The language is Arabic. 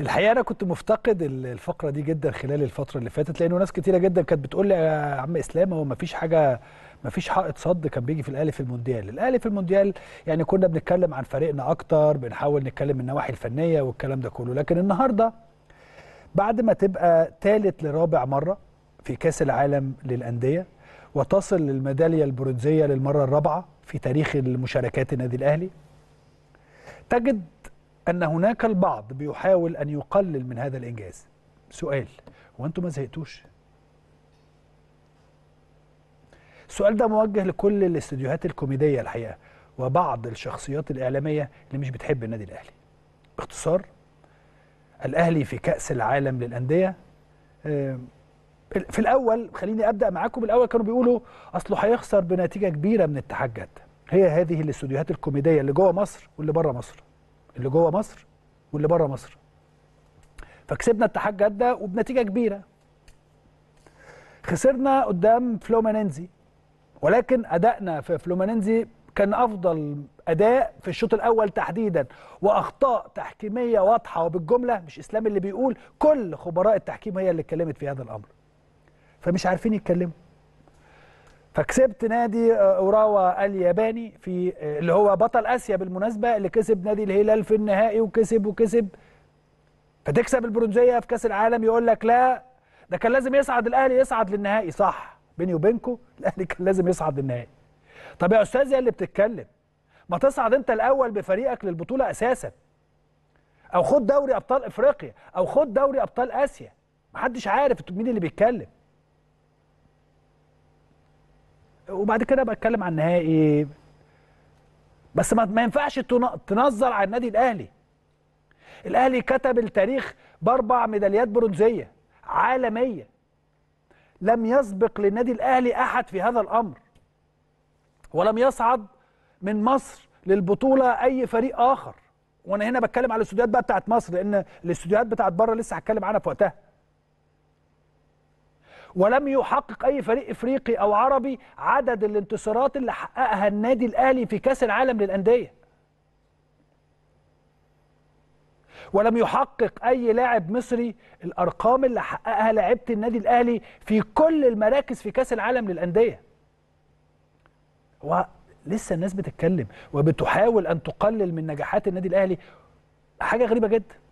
الحقيقه انا كنت مفتقد الفقره دي جدا خلال الفتره اللي فاتت لانه ناس كتيره جدا كانت بتقول لي يا عم اسلام هو ما فيش حاجه ما فيش حائط صد كان بيجي في الاهلي في المونديال الاهلي في المونديال يعني كنا بنتكلم عن فريقنا اكتر بنحاول نتكلم من النواحي الفنيه والكلام ده كله لكن النهارده بعد ما تبقى ثالث لرابع مره في كاس العالم للانديه وتصل للميداليه البرونزيه للمره الرابعه في تاريخ المشاركات النادي الاهلي تجد أن هناك البعض بيحاول أن يقلل من هذا الإنجاز سؤال وأنتم ما زهقتوش السؤال ده موجه لكل الاستديوهات الكوميدية الحقيقة وبعض الشخصيات الإعلامية اللي مش بتحب النادي الأهلي باختصار الأهلي في كأس العالم للأندية آه، في الأول خليني أبدأ معاكم الأول كانوا بيقولوا أصله هيخسر بنتيجة كبيرة من التحجات هي هذه الاستوديوهات الكوميدية اللي جوه مصر واللي بره مصر اللي جوه مصر واللي بره مصر فكسبنا اتحاد جده وبنتيجه كبيره خسرنا قدام فلومانينزي ولكن ادائنا في فلومانينزي كان افضل اداء في الشوط الاول تحديدا واخطاء تحكيميه واضحه وبالجمله مش اسلام اللي بيقول كل خبراء التحكيم هي اللي اتكلمت في هذا الامر فمش عارفين يتكلموا فكسبت نادي آه، اوراوا الياباني في آه، اللي هو بطل اسيا بالمناسبه اللي كسب نادي الهلال في النهائي وكسب وكسب فتكسب البرونزيه في كاس العالم يقول لك لا ده كان لازم يصعد الاهلي يصعد للنهائي صح بيني وبينكم الاهلي كان لازم يصعد للنهائي طب يا استاذ يا اللي بتتكلم ما تصعد انت الاول بفريقك للبطوله اساسا او خد دوري ابطال افريقيا او خد دوري ابطال اسيا محدش عارف مين اللي بيتكلم وبعد كده ابقى اتكلم عن النهائي بس ما ينفعش تنظر على النادي الاهلي الاهلي كتب التاريخ باربع ميداليات برونزيه عالميه لم يسبق للنادي الاهلي احد في هذا الامر ولم يصعد من مصر للبطوله اي فريق اخر وانا هنا بتكلم على الاستوديوهات بقى بتاعت مصر لان الاستوديوهات بتاعت بره لسه هتكلم عنها في وقتها ولم يحقق أي فريق إفريقي أو عربي عدد الانتصارات اللي حققها النادي الأهلي في كأس العالم للأندية ولم يحقق أي لاعب مصري الأرقام اللي حققها لاعيبة النادي الأهلي في كل المراكز في كأس العالم للأندية ولسه الناس بتتكلم وبتحاول أن تقلل من نجاحات النادي الأهلي حاجة غريبة جدا